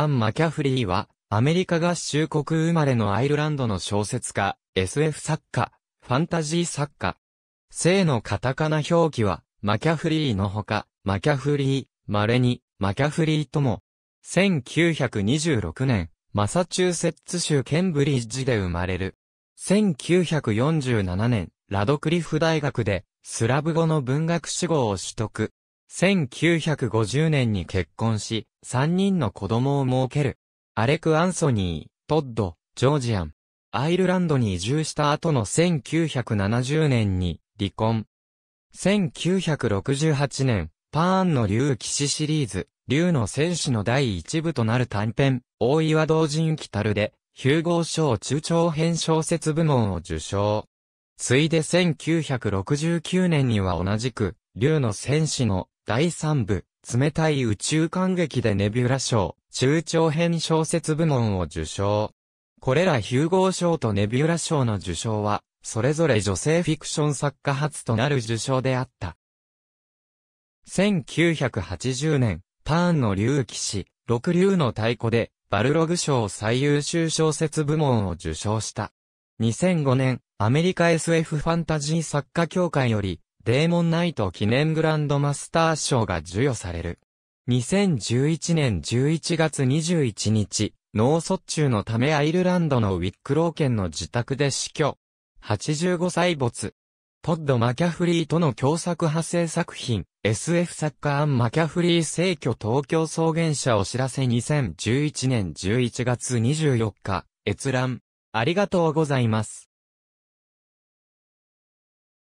アン・マキャフリーは、アメリカ合衆国生まれのアイルランドの小説家、SF 作家、ファンタジー作家。性のカタカナ表記は、マキャフリーのほか、マキャフリー、稀に、マキャフリーとも、1926年、マサチューセッツ州ケンブリッジで生まれる。1947年、ラドクリフ大学で、スラブ語の文学志望を取得。1950年に結婚し、3人の子供を設ける。アレク・アンソニー、トッド、ジョージアン。アイルランドに移住した後の1970年に離婚。1968年、パーンの竜騎士シリーズ、竜の戦士の第一部となる短編、大岩同人キたるで、ヒューゴー賞中長編小説部門を受賞。ついで1969年には同じく、竜の戦士の第3部、冷たい宇宙感激でネビュラ賞、中長編小説部門を受賞。これらヒューゴー賞とネビュラ賞の受賞は、それぞれ女性フィクション作家初となる受賞であった。1980年、ターンの竜騎士、六竜の太鼓で、バルログ賞最優秀小説部門を受賞した。2005年、アメリカ SF ファンタジー作家協会より、デーモンナイト記念グランドマスター賞が授与される。2011年11月21日、脳卒中のためアイルランドのウィックロー県の自宅で死去。85歳没。トッド・マキャフリーとの共作派生作品、SF 作家アン・マキャフリー聖居東京草原者お知らせ2011年11月24日、閲覧。ありがとうございます。